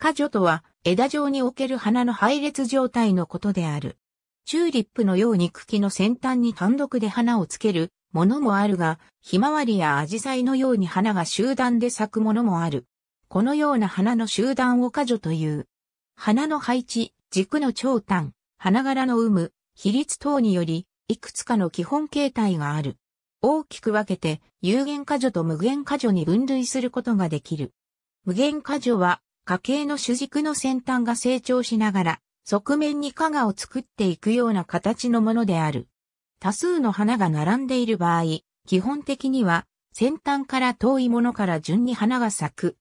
花女とは、枝状における花の配列状態のことである。チューリップのように茎の先端に単独で花をつけるものもあるが、ひまわりやアジサイのように花が集団で咲くものもある。このような花の集団を花女という。花の配置、軸の長短、花柄の有無、比率等により、いくつかの基本形態がある。大きく分けて、有限花女と無限花女に分類することができる。無限花女は、家系の主軸の先端が成長しながら、側面に加賀を作っていくような形のものである。多数の花が並んでいる場合、基本的には先端から遠いものから順に花が咲く。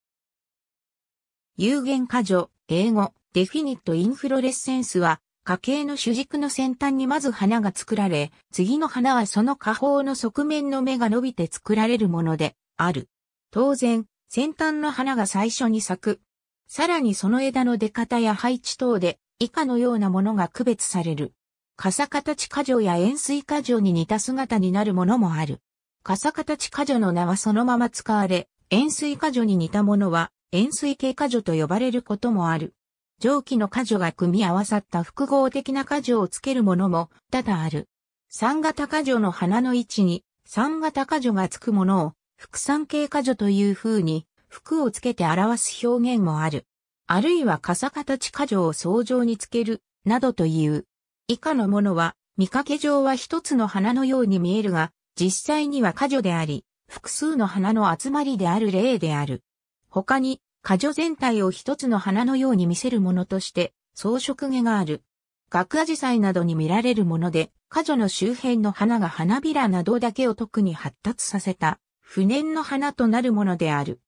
有限過剰、英語、デフィニットインフロレッセンスは、家系の主軸の先端にまず花が作られ、次の花はその下方の側面の芽が伸びて作られるもので、ある。当然、先端の花が最初に咲く、さらにその枝の出方や配置等で以下のようなものが区別される。傘形果樹や円錐果樹に似た姿になるものもある。傘形果樹の名はそのまま使われ、円錐果樹に似たものは円錐系果樹と呼ばれることもある。蒸気の果樹が組み合わさった複合的な果樹をつけるものも多々ある。三型果樹の花の位置に三型果樹がつくものを副三系果樹という風に服をつけて表す表現もある。あるいは傘形箇条を相乗につける、などという。以下のものは、見かけ上は一つの花のように見えるが、実際には花女であり、複数の花の集まりである例である。他に、花女全体を一つの花のように見せるものとして、装飾毛がある。学アジサイなどに見られるもので、花女の周辺の花が花びらなどだけを特に発達させた、不燃の花となるものである。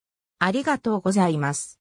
ありがとうございます。